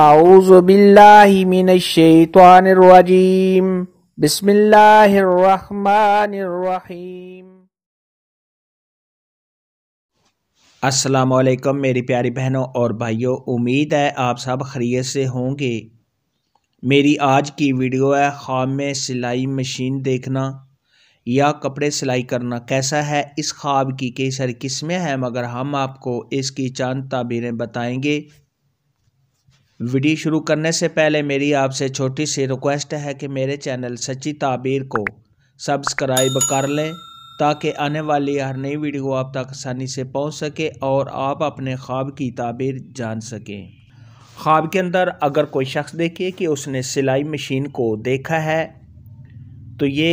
अस्सलाम वालेकुम मेरी प्यारी बहनों और भाइयों उम्मीद है आप सब खरीत से होंगे मेरी आज की वीडियो है ख़ाम में सिलाई मशीन देखना या कपड़े सिलाई करना कैसा है इस ख्वाब की कई सारी किस्में हैं मगर हम आपको इसकी चंद ताबीरें बताएंगे वीडियो शुरू करने से पहले मेरी आपसे छोटी सी रिक्वेस्ट है कि मेरे चैनल सच्ची ताबीर को सब्सक्राइब कर लें ताकि आने वाली हर नई वीडियो आप तक आसानी से पहुंच सके और आप अपने ख्वाब की ताबीर जान सकें ख्वाब के अंदर अगर कोई शख्स देखिए कि उसने सिलाई मशीन को देखा है तो ये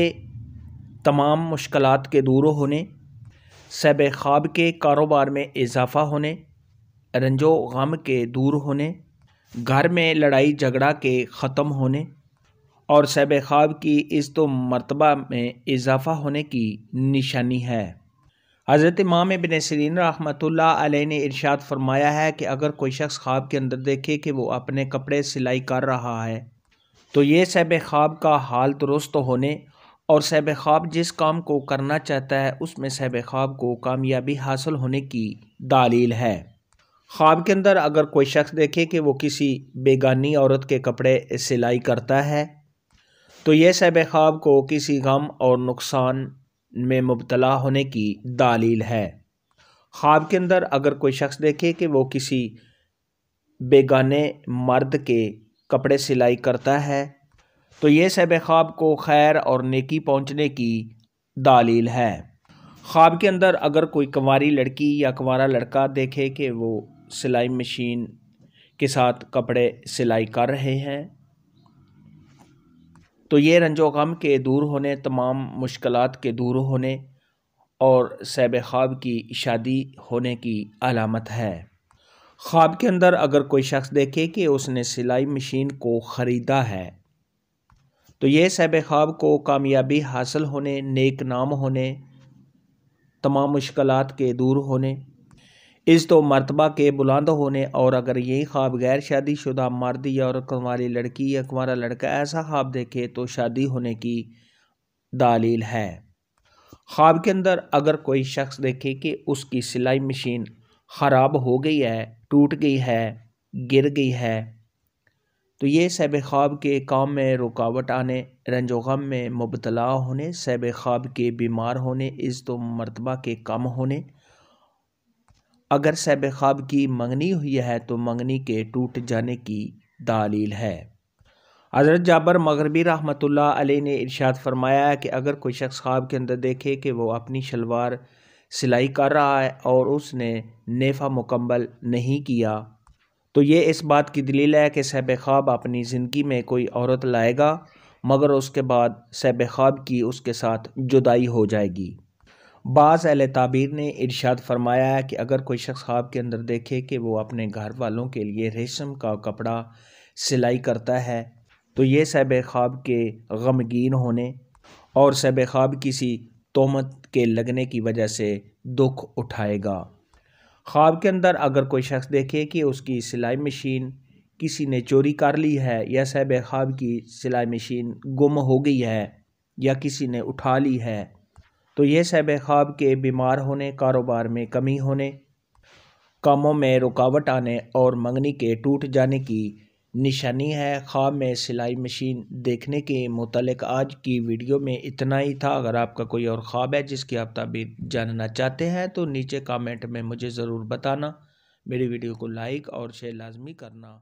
तमाम मुश्किल के दूर होने सब ख्वाब के कारोबार में इजाफ़ा होने रंजो गम के दूर होने घर में लड़ाई झगड़ा के ख़त्म होने और सैब ख़्वाब की इस तो मरतबा में इजाफ़ा होने की निशानी है हज़रत माम बिन सरीन रहमत ने इरशाद फरमाया है कि अगर कोई शख्स ख्वाब के अंदर देखे कि वो अपने कपड़े सिलाई कर रहा है तो ये सैब ख्वाब का हाल दुरुस्त होने और सैब ख्वाब जिस काम को करना चाहता है उसमें सैब ख्वाब को कामयाबी हासिल होने की दालील है ख्वाब के अंदर अगर कोई शख्स देखे कि वो किसी बेगानी औरत के कपड़े सिलाई करता है तो यह सब ख्वाब को किसी गम और नुकसान में मुबतला होने की दालील है ख्वाब के अंदर अगर कोई शख्स देखे कि वो किसी बेगाने मर्द के कपड़े सिलाई करता है तो यह सब ख्वाब को खैर और नेकी पहुँचने की दालील है ख्वाब के अंदर अगर कोई कंवारी लड़की या कंवारा लड़का देखे कि वो सिलाई मशीन के साथ कपड़े सिलाई कर रहे हैं तो ये रंजो गम के दूर होने तमाम मुश्किल के दूर होने और सैब ख़्वाब की शादी होने की अलामत है ख्वाब के अंदर अगर कोई शख्स देखे कि उसने सिलाई मशीन को ख़रीदा है तो ये सैब ख़्वाब को कामयाबी हासिल होने नेक नाम होने तमाम मुश्किल के दूर होने इस तो मरतबा के बुलंद होने और अगर यही ख्वाब गैर शादी शुदा मर्द या और कुंवारी लड़की या कुंवारा लड़का ऐसा ख्वाब देखे तो शादी होने की दालील है ख्वाब के अंदर अगर कोई शख्स देखे कि उसकी सिलाई मशीन ख़राब हो गई है टूट गई है गिर गई है तो ये सैब ख्वाब के काम में रुकावट आने रंजो गम में मुबतला होने सैब ख्वाब के बीमार होने इस तो मरतबा के कम होने अगर सैब ख़्वाब की मंगनी हुई है तो मंगनी के टूट जाने की दालील है हज़रत जाबर मगरबी रहमत ने इरशाद फरमाया कि अगर कोई शख्स ख्वाब के अंदर देखे कि वो अपनी शलवार सिलाई कर रहा है और उसने नेफा मुकम्मल नहीं किया तो ये इस बात की दलील है कि सैब ख़्वाब अपनी ज़िंदगी में कोई औरत लाएगा मगर उसके बाद सैब ख़्वाब की उसके साथ जुदाई हो जाएगी बाज़ अहल ताबीर ने इर्शाद फरमाया है कि अगर कोई शख्स ख्वाब के अंदर देखे कि वो अपने घर वालों के लिए रेशम का कपड़ा सिलाई करता है तो ये सैब ख्वाब के गमगीन होने और सैब ख्वाब किसी तोहमत के लगने की वजह से दुख उठाएगा ख्वाब के अंदर अगर कोई शख्स देखे कि उसकी सिलाई मशीन किसी ने चोरी कर ली है या सैब ख्वाब की सिलाई मशीन गुम हो गई है या किसी ने उठा ली है तो ये सब ख्वाब के बीमार होने कारोबार में कमी होने कामों में रुकावट आने और मंगनी के टूट जाने की निशानी है ख्वाब में सिलाई मशीन देखने के मतलब आज की वीडियो में इतना ही था अगर आपका कोई और ख्वाब है जिसकी आप तबीयत जानना चाहते हैं तो नीचे कमेंट में मुझे ज़रूर बताना मेरी वीडियो को लाइक और शेयर लाजमी करना